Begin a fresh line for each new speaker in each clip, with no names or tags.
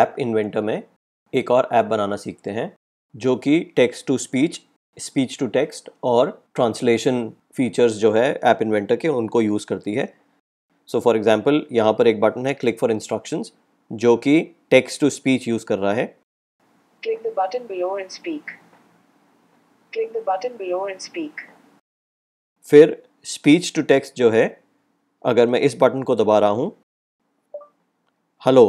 app inventor में एक और ऐप बनाना सीखते हैं जो कि text to speech speech to text और ट्रांसलेशन फीचर्स जो है ऐप इन्वेंटर के उनको यूज़ करती है सो फॉर एग्जांपल यहाँ पर एक बटन है क्लिक फॉर इंस्ट्रक्शंस जो कि टेक्स्ट टू स्पीच यूज़ कर रहा है click the button below and speak click the button below and speak फिर स्पीच टू टेक्स्ट जो है अगर मैं इस बटन को दबा रहा हूँ hello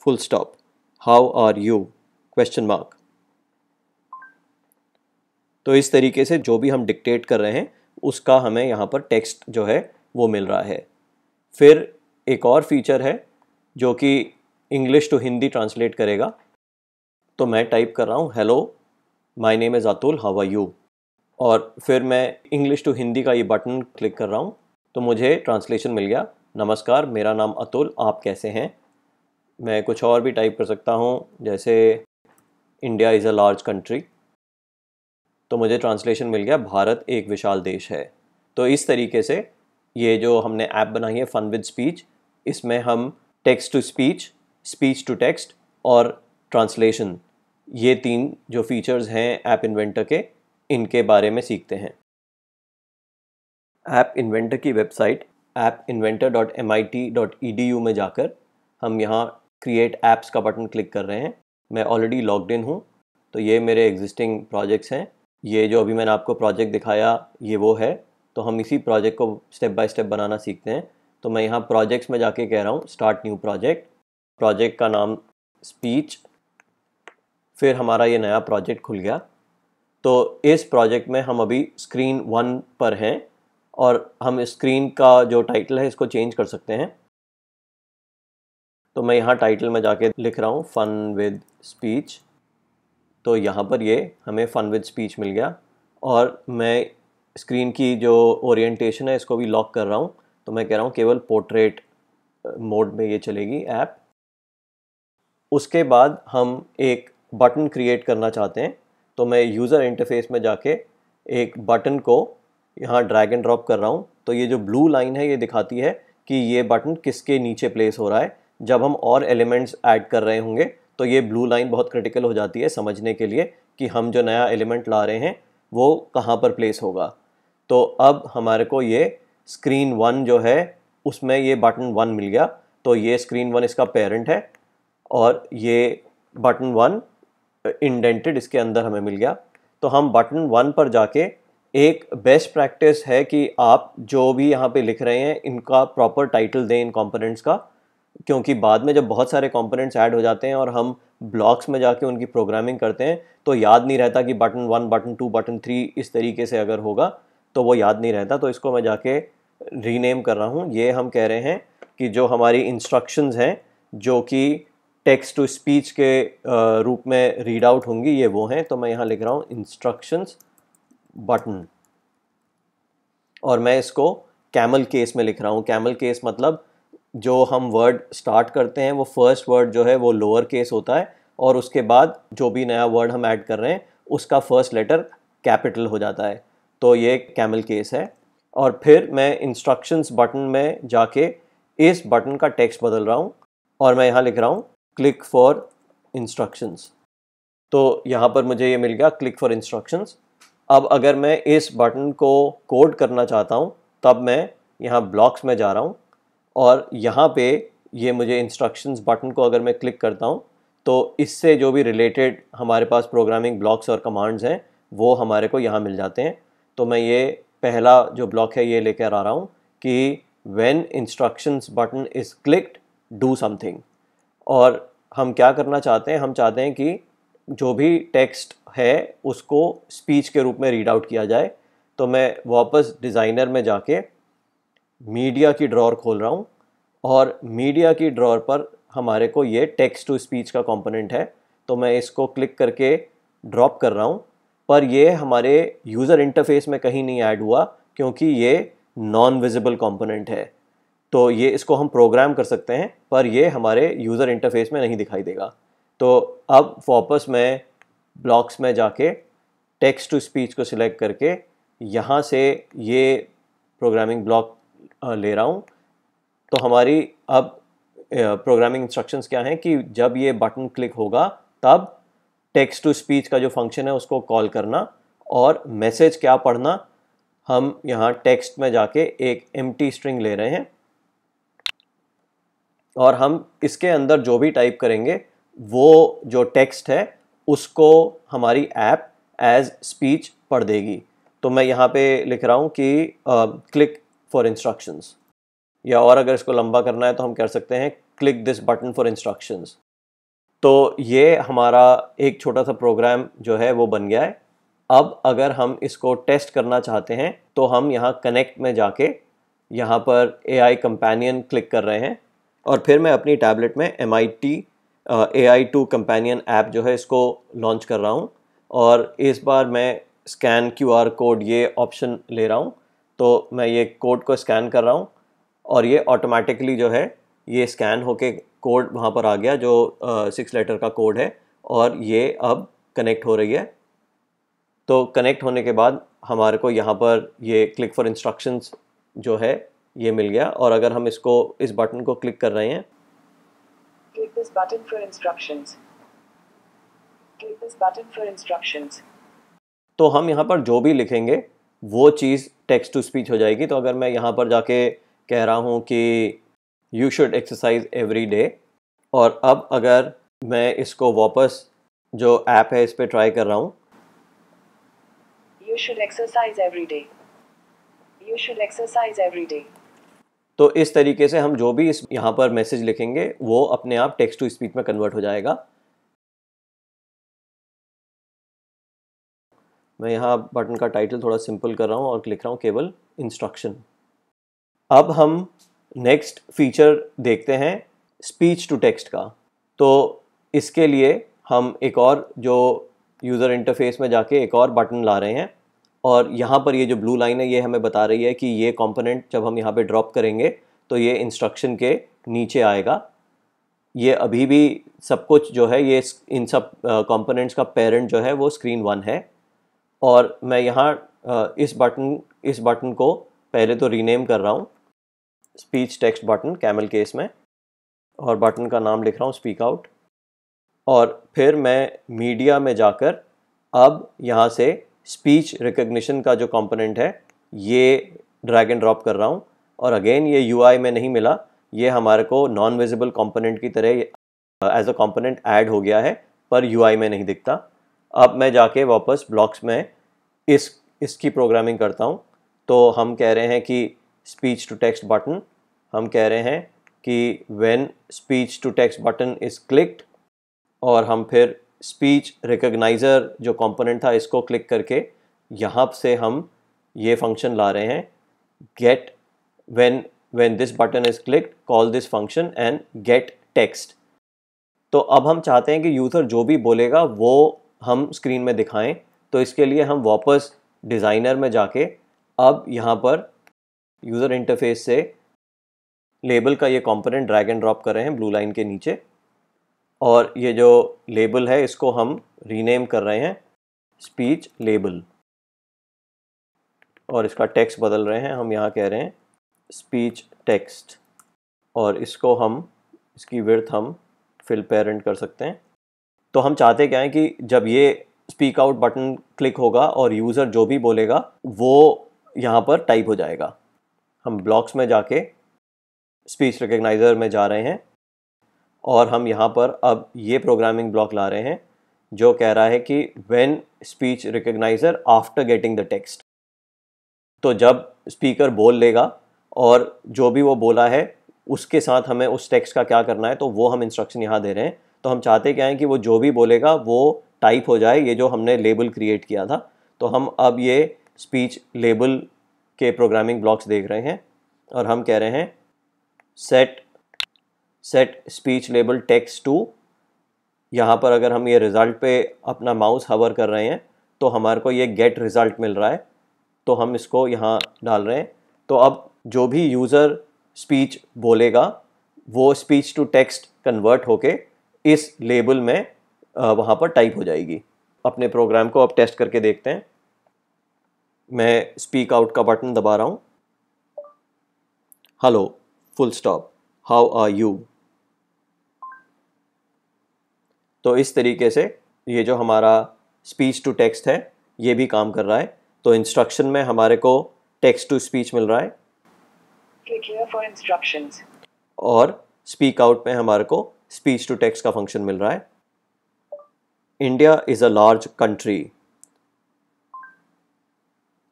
full stop how are you question mark तो इस तरीके से जो भी हम डिक्टेट कर रहे हैं उसका हमें यहाँ पर टेक्स्ट जो है वो मिल रहा है फिर एक और फीचर है जो कि इंग्लिश टू हिंदी ट्रांसलेट करेगा तो मैं टाइप कर रहा हूँ hello my name is Atul how are you और फिर मैं इंग्लिश टू हिंदी का ये बटन क्लिक कर रहा हूँ तो मुझे ट्रांसलेशन मिल गया नमस्कार मेरा नाम अतुल आप कैसे हैं मैं कुछ और भी टाइप कर सकता हूँ जैसे India is a large country तो मुझे ट्रांसलेशन मिल गया भारत एक विशाल देश है तो इस तरीके से ये जो हमने ऐप बनाई है फन विद स्पीच इसमें हम text to speech speech to text और ट्रांसलेशन ये तीन जो फीचर्स हैं ऐप इन्वेंटर के इनके बारे में सीखते हैं ऐप इन्वेंटर की website app inventor dot M I T dot E D U में जाकर हम यहाँ क्रिएट ऐप्स का बटन क्लिक कर रहे हैं मैं ऑलरेडी लॉग्ड इन हूँ तो ये मेरे एग्जिस्टिंग प्रोजेक्ट्स हैं ये जो अभी मैंने आपको प्रोजेक्ट दिखाया ये वो है तो हम इसी प्रोजेक्ट को स्टेप बाय स्टेप बनाना सीखते हैं तो मैं यहाँ प्रोजेक्ट्स में जाके कह रहा हूँ स्टार्ट न्यू प्रोजेक्ट प्रोजेक्ट का नाम स्पीच फिर हमारा ये नया प्रोजेक्ट खुल गया तो इस प्रोजेक्ट में हम अभी स्क्रीन वन पर हैं और हम स्क्रीन का जो टाइटल है इसको चेंज कर सकते हैं तो मैं यहाँ टाइटल में जाके लिख रहा हूँ फ़न विद स्पीच तो यहाँ पर ये हमें फ़न विद स्पीच मिल गया और मैं स्क्रीन की जो ओरिएंटेशन है इसको भी लॉक कर रहा हूँ तो मैं कह रहा हूँ केवल पोर्ट्रेट मोड में ये चलेगी ऐप उसके बाद हम एक बटन क्रिएट करना चाहते हैं तो मैं यूज़र इंटरफेस में जाके एक बटन को यहाँ ड्रैग एंड ड्रॉप कर रहा हूँ तो ये जो ब्लू लाइन है ये दिखाती है कि ये बटन किसके नीचे प्लेस हो रहा है जब हम और एलिमेंट्स ऐड कर रहे होंगे तो ये ब्लू लाइन बहुत क्रिटिकल हो जाती है समझने के लिए कि हम जो नया एलिमेंट ला रहे हैं वो कहाँ पर प्लेस होगा तो अब हमारे को ये स्क्रीन वन जो है उसमें ये बटन वन मिल गया तो ये स्क्रीन वन इसका पेरेंट है और ये बटन वन इंडेंटेड इसके अंदर हमें मिल गया तो हम बटन वन पर जाके एक बेस्ट प्रैक्टिस है कि आप जो भी यहाँ पे लिख रहे हैं इनका प्रॉपर टाइटल दें इन कंपोनेंट्स का क्योंकि बाद में जब बहुत सारे कंपोनेंट्स ऐड हो जाते हैं और हम ब्लॉक्स में जाके उनकी प्रोग्रामिंग करते हैं तो याद नहीं रहता कि button one button two button three इस तरीके से अगर होगा तो वो याद नहीं रहता तो इसको मैं जाके रीनेम कर रहा हूँ ये हम कह रहे हैं कि जो हमारी इंस्ट्रक्शंस हैं जो कि टेक्स्ट टू स्पीच के रूप में रीड आउट होंगी ये वो हैं तो मैं यहाँ लिख रहा हूँ इंस्ट्रक्शंस बटन और मैं इसको कैमल केस में लिख रहा हूँ कैमल केस मतलब जो हम वर्ड स्टार्ट करते हैं वो फर्स्ट वर्ड जो है वो लोअर केस होता है और उसके बाद जो भी नया वर्ड हम ऐड कर रहे हैं उसका फर्स्ट लेटर कैपिटल हो जाता है तो ये कैमल केस है और फिर मैं इंस्ट्रक्शंस बटन में जाके इस बटन का टेक्स्ट बदल रहा हूँ और मैं यहाँ लिख रहा हूँ क्लिक फॉर इंस्ट्रक्शंस तो यहाँ पर मुझे ये मिल गया क्लिक फॉर इंस्ट्रक्शंस अब अगर मैं इस बटन को कोड करना चाहता हूँ तब मैं यहाँ ब्लॉक्स में जा रहा हूँ और यहाँ पे ये मुझे इंस्ट्रक्शंस बटन को अगर मैं क्लिक करता हूँ तो इससे जो भी रिलेटेड हमारे पास प्रोग्रामिंग ब्लॉक्स और कमांड्स हैं वो हमारे को यहाँ मिल जाते हैं तो मैं ये पहला जो ब्लॉक है ये लेकर आ रहा हूँ कि when instructions button is clicked do something और हम क्या करना चाहते हैं हम चाहते हैं कि जो भी टेक्स्ट है उसको स्पीच के रूप में रीड आउट किया जाए तो मैं वापस डिज़ाइनर में जाके मीडिया की ड्रॉर खोल रहा हूँ और मीडिया की ड्रॉर पर हमारे को ये टेक्स्ट टू स्पीच का कंपोनेंट है तो मैं इसको क्लिक करके ड्रॉप कर रहा हूँ पर ये हमारे यूज़र इंटरफेस में कहीं नहीं ऐड हुआ क्योंकि ये नॉन विजिबल कंपोनेंट है तो ये इसको हम प्रोग्राम कर सकते हैं पर ये हमारे यूज़र इंटरफेस में नहीं दिखाई देगा तो अब वापस में ब्लॉक्स में जाके टेक्स्ट टू स्पीच को सिलेक्ट करके यहाँ से ये प्रोग्रामिंग ब्लॉक ले रहा हूँ तो हमारी अब प्रोग्रामिंग इंस्ट्रक्शंस क्या हैं कि जब ये बटन क्लिक होगा तब टेक्स्ट टू स्पीच का जो फंक्शन है उसको कॉल करना और मैसेज क्या पढ़ना हम यहाँ टेक्स्ट में जाके एक एम स्ट्रिंग ले रहे हैं और हम इसके अंदर जो भी टाइप करेंगे वो जो टेक्स्ट है उसको हमारी ऐप एज स्पीच पढ़ देगी तो मैं यहाँ पे लिख रहा हूँ कि क्लिक फॉर इंस्ट्रक्शंस या और अगर इसको लंबा करना है तो हम कर सकते हैं click this button for instructions तो ये हमारा एक छोटा सा प्रोग्राम जो है वो बन गया है अब अगर हम इसको टेस्ट करना चाहते हैं तो हम यहाँ कनेक्ट में जाके यहाँ पर ए आई कंपेनियन क्लिक कर रहे हैं और फिर मैं अपनी टैबलेट में M I T A I two companion app जो है इसको लॉन्च कर रहा हूँ और इस बार मैं स्कैन क्यू आर कोड ये ऑप्शन ले रहा हूँ तो मैं ये कोड को स्कैन कर रहा हूँ और ये ऑटोमेटिकली जो है ये स्कैन होके कोड वहाँ पर आ गया जो सिक्स लेटर का कोड है और ये अब कनेक्ट हो रही है तो कनेक्ट होने के बाद हमारे को यहाँ पर ये क्लिक फॉर इंस्ट्रक्शंस जो है ये मिल गया और अगर हम इसको इस बटन को क्लिक कर रहे हैं click this button for instructions click this button for instructions तो हम यहाँ पर जो भी लिखेंगे वो चीज़ टेक्स्ट टू स्पीच हो जाएगी तो अगर मैं यहाँ पर जाके कह रहा हूँ कि you should exercise every day और अब अगर मैं इसको वापस जो ऐप है इस पर ट्राई कर रहा हूँ तो इस तरीके से हम जो भी इस यहाँ पर मैसेज लिखेंगे वो अपने आप टेक्स्ट टू स्पीच में कन्वर्ट हो जाएगा मैं यहाँ बटन का टाइटल थोड़ा सिंपल कर रहा हूँ और लिख रहा हूँ केवल इंस्ट्रक्शन अब हम नेक्स्ट फीचर देखते हैं स्पीच टू टेक्स्ट का तो इसके लिए हम एक और जो यूज़र इंटरफेस में जाके एक और बटन ला रहे हैं और यहाँ पर ये जो ब्लू लाइन है ये हमें बता रही है कि ये कंपोनेंट जब हम यहाँ पे ड्रॉप करेंगे तो ये इंस्ट्रक्शन के नीचे आएगा ये अभी भी सब कुछ जो है ये इन सब कंपोनेंट्स का पेरेंट जो है वो स्क्रीन वन है और मैं यहाँ इस बटन इस बटन को पहले तो रीनेम कर रहा हूँ speech text button camel case में और बटन का नाम लिख रहा हूँ स्पीक आउट और फिर मैं मीडिया में जाकर अब यहाँ से स्पीच रिकग्निशन का जो कंपोनेंट है ये ड्रैग एंड ड्रॉप कर रहा हूँ और अगेन ये यू में नहीं मिला ये हमारे को नॉन विजिबल कंपोनेंट की तरह एज अ कंपोनेंट ऐड हो गया है पर यू में नहीं दिखता अब मैं जाके वापस ब्लॉक्स में इस इसकी प्रोग्रामिंग करता हूँ तो हम कह रहे हैं कि स्पीच टू टेक्स्ट बटन हम कह रहे हैं कि when speech to text button is clicked और हम फिर स्पीच रिकग्नाइज़र जो कंपोनेंट था इसको क्लिक करके यहाँ से हम ये फंक्शन ला रहे हैं get when when this button is clicked call this function and get text तो अब हम चाहते हैं कि यूज़र जो भी बोलेगा वो हम स्क्रीन में दिखाएं तो इसके लिए हम वापस डिज़ाइनर में जाके अब यहाँ पर यूज़र इंटरफेस से लेबल का ये कंपोनेंट ड्रैग एंड ड्रॉप कर रहे हैं ब्लू लाइन के नीचे और ये जो लेबल है इसको हम रीनेम कर रहे हैं स्पीच लेबल और इसका टेक्स्ट बदल रहे हैं हम यहाँ कह रहे हैं स्पीच टेक्स्ट और इसको हम इसकी विर्थ हम फिल पेरेंट कर सकते हैं तो हम चाहते क्या हैं कि जब ये स्पीक आउट बटन क्लिक होगा और यूज़र जो भी बोलेगा वो यहाँ पर टाइप हो जाएगा हम ब्लॉक्स में जाके स्पीच रिकग्नाइज़र में जा रहे हैं और हम यहाँ पर अब ये प्रोग्रामिंग ब्लॉक ला रहे हैं जो कह रहा है कि when speech recogniser after getting the text तो जब स्पीकर बोल लेगा और जो भी वो बोला है उसके साथ हमें उस टेक्स्ट का क्या करना है तो वो हम इंस्ट्रक्शन यहाँ दे रहे हैं तो हम चाहते क्या है कि वो जो भी बोलेगा वो टाइप हो जाए ये जो हमने लेबल क्रिएट किया था तो हम अब ये स्पीच लेबल के प्रोग्रामिंग ब्लॉक्स देख रहे हैं और हम कह रहे हैं set set speech label text to यहाँ पर अगर हम ये रिज़ल्ट पे अपना माउस हवर कर रहे हैं तो हमारे को ये गेट रिज़ल्ट मिल रहा है तो हम इसको यहाँ डाल रहे हैं तो अब जो भी यूज़र स्पीच बोलेगा वो स्पीच टू टेक्स्ट कन्वर्ट होके इस लेबल में वहाँ पर टाइप हो जाएगी अपने प्रोग्राम को आप टेस्ट करके देखते हैं मैं स्पीक आउट का बटन दबा रहा हूँ hello full stop how are you तो इस तरीके से ये जो हमारा स्पीच टू टेक्स्ट है ये भी काम कर रहा है तो इंस्ट्रक्शन में हमारे को टेक्स्ट टू स्पीच मिल रहा है और स्पीक आउट में हमारे को स्पीच टू टेक्स्ट का फंक्शन मिल रहा है India is a large country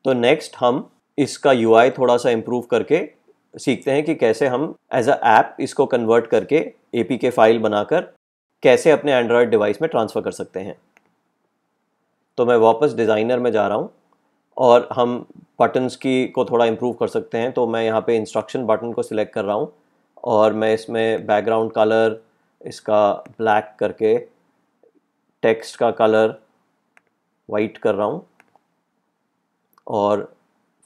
तो नेक्स्ट हम इसका यू थोड़ा सा इम्प्रूव करके सीखते हैं कि कैसे हम एज अ ऐप इसको कन्वर्ट करके ए फाइल बनाकर कैसे अपने एंड्रॉयड डिवाइस में ट्रांसफ़र कर सकते हैं तो मैं वापस डिज़ाइनर में जा रहा हूँ और हम बटन्स की को थोड़ा इम्प्रूव कर सकते हैं तो मैं यहाँ पे इंस्ट्रक्शन बटन को सिलेक्ट कर रहा हूँ और मैं इसमें बैकग्राउंड कलर इसका ब्लैक करके टेक्स्ट का कलर वाइट कर रहा हूँ और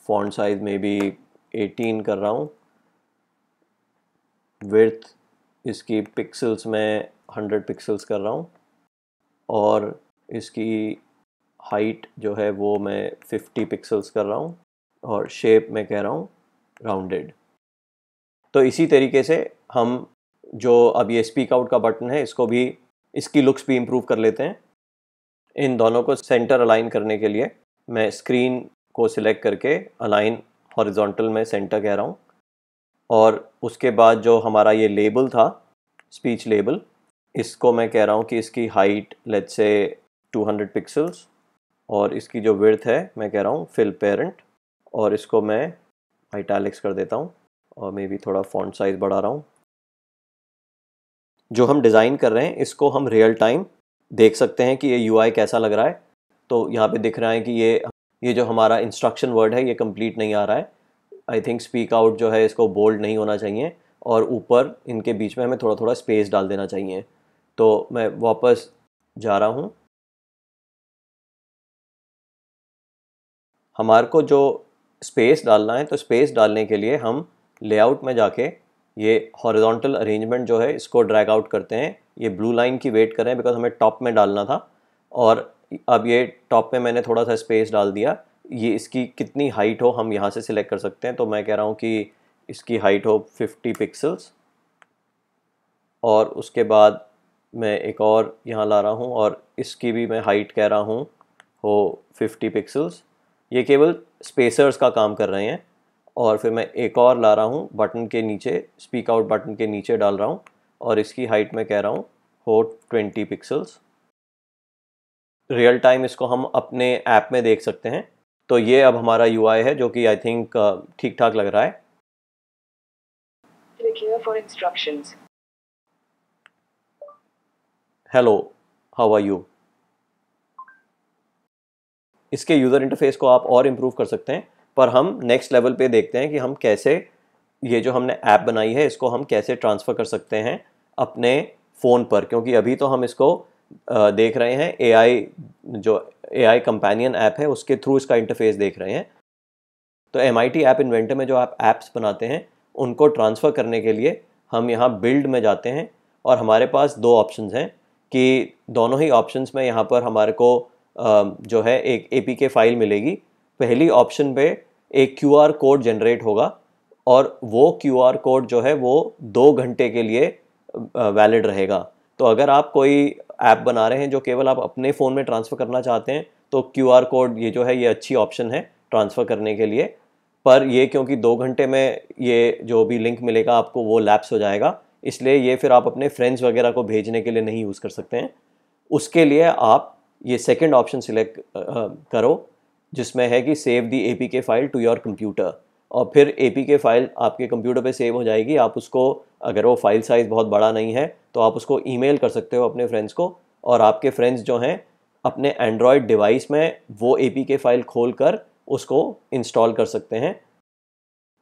फॉन्ट साइज में भी 18 कर रहा हूँ विर्थ इसकी पिक्सल्स में 100 पिक्सल्स कर रहा हूँ और इसकी हाइट जो है वो मैं 50 पिक्सल्स कर रहा हूँ और शेप में कह रहा हूँ राउंडेड तो इसी तरीके से हम जो अब ये स्पीक आउट का बटन है इसको भी इसकी लुक्स भी इम्प्रूव कर लेते हैं इन दोनों को सेंटर अलाइन करने के लिए मैं स्क्रीन को सिलेक्ट करके अलाइन हॉरिजॉन्टल में सेंटर कह रहा हूँ और उसके बाद जो हमारा ये लेबल था स्पीच लेबल इसको मैं कह रहा हूँ कि इसकी हाइट लेट से 200 पिक्सल्स और इसकी जो विर्थ है मैं कह रहा हूँ फिल पेरेंट और इसको मैं आइटैलिक्स कर देता हूँ और मे भी थोड़ा फॉन्ट साइज़ बढ़ा रहा हूँ जो हम डिज़ाइन कर रहे हैं इसको हम रियल टाइम देख सकते हैं कि ये यू कैसा लग रहा है तो यहाँ पे दिख रहा है कि ये ये जो हमारा इंस्ट्रक्शन वर्ड है ये कंप्लीट नहीं आ रहा है आई थिंक स्पीक आउट जो है इसको बोल्ड नहीं होना चाहिए और ऊपर इनके बीच में हमें थोड़ा थोड़ा स्पेस डाल देना चाहिए तो मैं वापस जा रहा हूँ हमारे को जो स्पेस डालना है तो स्पेस डालने के लिए हम लेआउट में जाके ये हॉरिजॉन्टल अरेंजमेंट जो है इसको ड्रैग आउट करते हैं ये ब्लू लाइन की वेट करें बिकॉज हमें टॉप में डालना था और अब ये टॉप में मैंने थोड़ा सा स्पेस डाल दिया ये इसकी कितनी हाइट हो हम यहाँ से सिलेक्ट कर सकते हैं तो मैं कह रहा हूँ कि इसकी हाइट हो 50 पिक्सल्स और उसके बाद मैं एक और यहाँ ला रहा हूँ और इसकी भी मैं हाइट कह रहा हूँ हो 50 पिक्सल्स ये केवल स्पेसर्स का काम कर रहे हैं और फिर मैं एक और ला रहा हूँ बटन के नीचे स्पीक आउट बटन के नीचे डाल रहा हूँ और इसकी हाइट मैं कह रहा हूँ हो ट्वेंटी पिक्सल्स रियल टाइम इसको हम अपने ऐप में देख सकते हैं तो ये अब हमारा यू है जो कि आई थिंक uh, ठीक ठाक लग रहा है हेलो हाउ आर यू इसके यूज़र इंटरफेस को आप और इम्प्रूव कर सकते हैं पर हम नेक्स्ट लेवल पे देखते हैं कि हम कैसे ये जो हमने ऐप बनाई है इसको हम कैसे ट्रांसफ़र कर सकते हैं अपने फ़ोन पर क्योंकि अभी तो हम इसको देख रहे हैं ए जो ए आई कंपेनियन ऐप है उसके थ्रू इसका इंटरफेस देख रहे हैं तो M I T app inventor में जो आप ऐप्स बनाते हैं उनको ट्रांसफ़र करने के लिए हम यहाँ बिल्ड में जाते हैं और हमारे पास दो ऑप्शन हैं कि दोनों ही ऑप्शन में यहाँ पर हमारे को जो है एक ए पी के फ़ाइल मिलेगी पहली ऑप्शन पे एक क्यू आर कोड जनरेट होगा और वो क्यू आर कोड जो है वो दो घंटे के लिए वैलिड रहेगा तो अगर आप कोई ऐप बना रहे हैं जो केवल आप अपने फ़ोन में ट्रांसफ़र करना चाहते हैं तो क्यू आर कोड ये जो है ये अच्छी ऑप्शन है ट्रांसफ़र करने के लिए पर ये क्योंकि दो घंटे में ये जो भी लिंक मिलेगा आपको वो लैप्स हो जाएगा इसलिए ये फिर आप अपने फ्रेंड्स वगैरह को भेजने के लिए नहीं यूज़ कर सकते हैं उसके लिए आप ये सेकेंड ऑप्शन सिलेक्ट करो जिसमें है कि save the A P K file to your computer और फिर ए पी के फाइल आपके कंप्यूटर पे सेव हो जाएगी आप उसको अगर वो फाइल साइज़ बहुत बड़ा नहीं है तो आप उसको ईमेल कर सकते हो अपने फ्रेंड्स को और आपके फ्रेंड्स जो हैं अपने एंड्रॉयड डिवाइस में वो ए पी के फाइल खोल कर उसको इंस्टॉल कर सकते हैं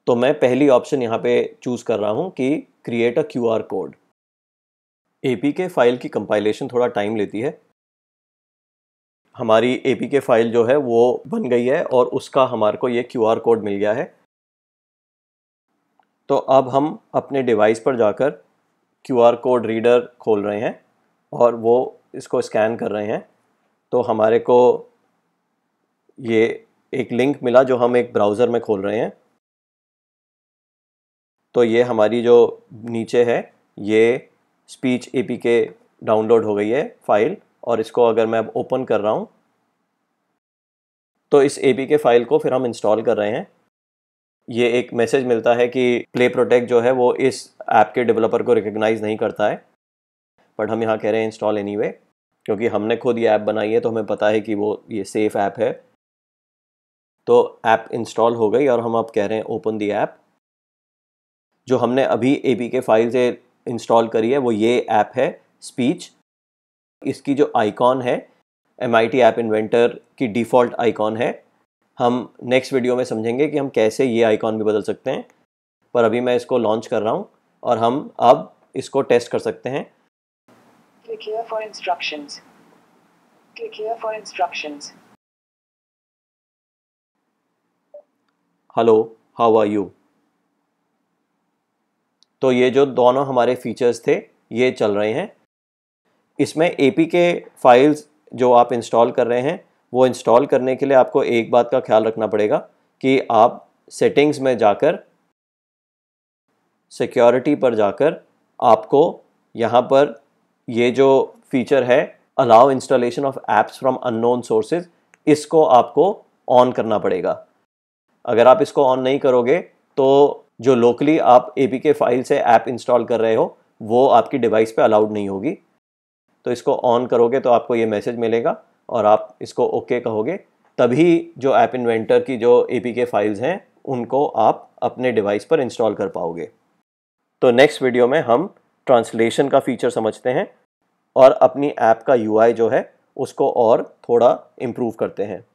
तो मैं पहली ऑप्शन यहाँ पे चूज़ कर रहा हूँ कि create a Q R code A P K file की कंपाइलेशन थोड़ा टाइम लेती है हमारी ए के फाइल जो है वो बन गई है और उसका हमारे को ये क्यू कोड मिल गया है तो अब हम अपने डिवाइस पर जाकर क्यू कोड रीडर खोल रहे हैं और वो इसको स्कैन कर रहे हैं तो हमारे को ये एक लिंक मिला जो हम एक ब्राउज़र में खोल रहे हैं तो ये हमारी जो नीचे है ये स्पीच के डाउनलोड हो गई है फाइल और इसको अगर मैं अब ओपन कर रहा हूँ तो इस ए के फाइल को फिर हम इंस्टॉल कर रहे हैं ये एक मैसेज मिलता है कि प्ले प्रोटेक्ट जो है वो इस ऐप के डेवलपर को रिकग्नाइज़ नहीं करता है बट हम यहाँ कह रहे हैं इंस्टॉल एनी anyway, क्योंकि हमने खुद ये ऐप बनाई है तो हमें पता है कि वो ये सेफ़ ऐप है तो ऐप इंस्टॉल हो गई और हम अब कह रहे हैं ओपन दी ऐप जो हमने अभी ए के फाइल से इंस्टॉल करी है वो ये ऐप है स्पीच इसकी जो आइकॉन है M I T app inventor की डिफ़ॉल्ट आइकॉन है हम नेक्स्ट वीडियो में समझेंगे कि हम कैसे ये आइकॉन भी बदल सकते हैं पर अभी मैं इसको लॉन्च कर रहा हूँ और हम अब इसको टेस्ट कर सकते हैं हेलो हाउ आर यू तो ये जो दोनों हमारे फीचर्स थे ये चल रहे हैं इसमें ए के फाइल्स जो आप इंस्टॉल कर रहे हैं वो इंस्टॉल करने के लिए आपको एक बात का ख्याल रखना पड़ेगा कि आप सेटिंग्स में जाकर सिक्योरिटी पर जाकर आपको यहाँ पर ये जो फीचर है allow installation of apps from unknown sources इसको आपको ऑन करना पड़ेगा अगर आप इसको ऑन नहीं करोगे तो जो लोकली आप ए फाइल से ऐप इंस्टॉल कर रहे हो वो आपकी डिवाइस पे अलाउड नहीं होगी तो इसको ऑन करोगे तो आपको ये मैसेज मिलेगा और आप इसको ओके okay कहोगे तभी जो ऐप इन्वेंटर की जो ए फाइल्स हैं उनको आप अपने डिवाइस पर इंस्टॉल कर पाओगे तो नेक्स्ट वीडियो में हम ट्रांसलेशन का फीचर समझते हैं और अपनी ऐप का यूआई जो है उसको और थोड़ा इम्प्रूव करते हैं